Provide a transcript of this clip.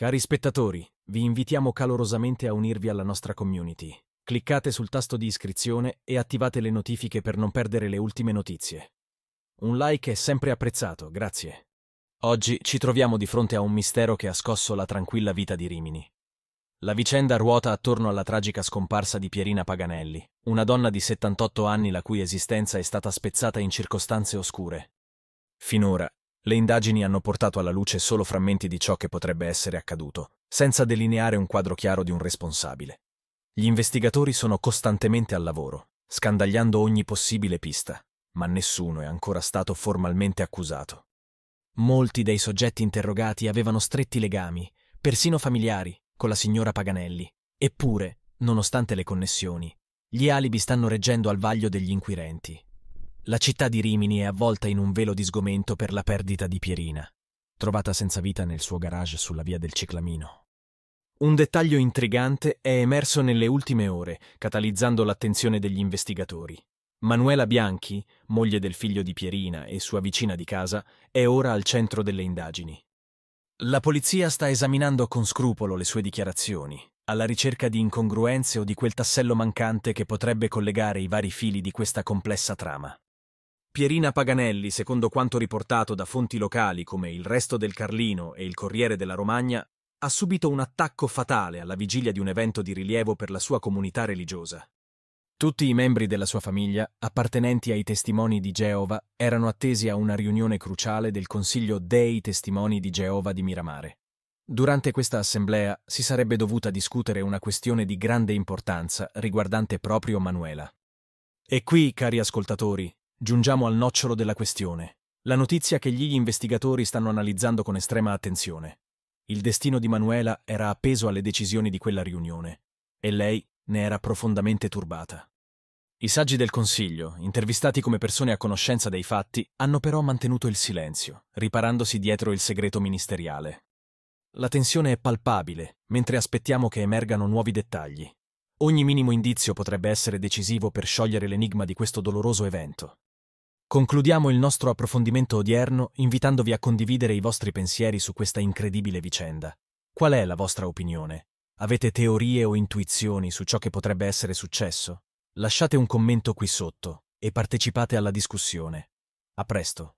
Cari spettatori, vi invitiamo calorosamente a unirvi alla nostra community. Cliccate sul tasto di iscrizione e attivate le notifiche per non perdere le ultime notizie. Un like è sempre apprezzato, grazie. Oggi ci troviamo di fronte a un mistero che ha scosso la tranquilla vita di Rimini. La vicenda ruota attorno alla tragica scomparsa di Pierina Paganelli, una donna di 78 anni la cui esistenza è stata spezzata in circostanze oscure. Finora le indagini hanno portato alla luce solo frammenti di ciò che potrebbe essere accaduto, senza delineare un quadro chiaro di un responsabile. Gli investigatori sono costantemente al lavoro, scandagliando ogni possibile pista, ma nessuno è ancora stato formalmente accusato. Molti dei soggetti interrogati avevano stretti legami, persino familiari, con la signora Paganelli. Eppure, nonostante le connessioni, gli alibi stanno reggendo al vaglio degli inquirenti. La città di Rimini è avvolta in un velo di sgomento per la perdita di Pierina, trovata senza vita nel suo garage sulla via del Ciclamino. Un dettaglio intrigante è emerso nelle ultime ore, catalizzando l'attenzione degli investigatori. Manuela Bianchi, moglie del figlio di Pierina e sua vicina di casa, è ora al centro delle indagini. La polizia sta esaminando con scrupolo le sue dichiarazioni, alla ricerca di incongruenze o di quel tassello mancante che potrebbe collegare i vari fili di questa complessa trama. Pierina Paganelli, secondo quanto riportato da fonti locali come il Resto del Carlino e il Corriere della Romagna, ha subito un attacco fatale alla vigilia di un evento di rilievo per la sua comunità religiosa. Tutti i membri della sua famiglia, appartenenti ai testimoni di Geova, erano attesi a una riunione cruciale del Consiglio dei testimoni di Geova di Miramare. Durante questa assemblea si sarebbe dovuta discutere una questione di grande importanza riguardante proprio Manuela. E qui, cari ascoltatori, Giungiamo al nocciolo della questione, la notizia che gli investigatori stanno analizzando con estrema attenzione. Il destino di Manuela era appeso alle decisioni di quella riunione e lei ne era profondamente turbata. I saggi del Consiglio, intervistati come persone a conoscenza dei fatti, hanno però mantenuto il silenzio, riparandosi dietro il segreto ministeriale. La tensione è palpabile, mentre aspettiamo che emergano nuovi dettagli. Ogni minimo indizio potrebbe essere decisivo per sciogliere l'enigma di questo doloroso evento. Concludiamo il nostro approfondimento odierno invitandovi a condividere i vostri pensieri su questa incredibile vicenda. Qual è la vostra opinione? Avete teorie o intuizioni su ciò che potrebbe essere successo? Lasciate un commento qui sotto e partecipate alla discussione. A presto!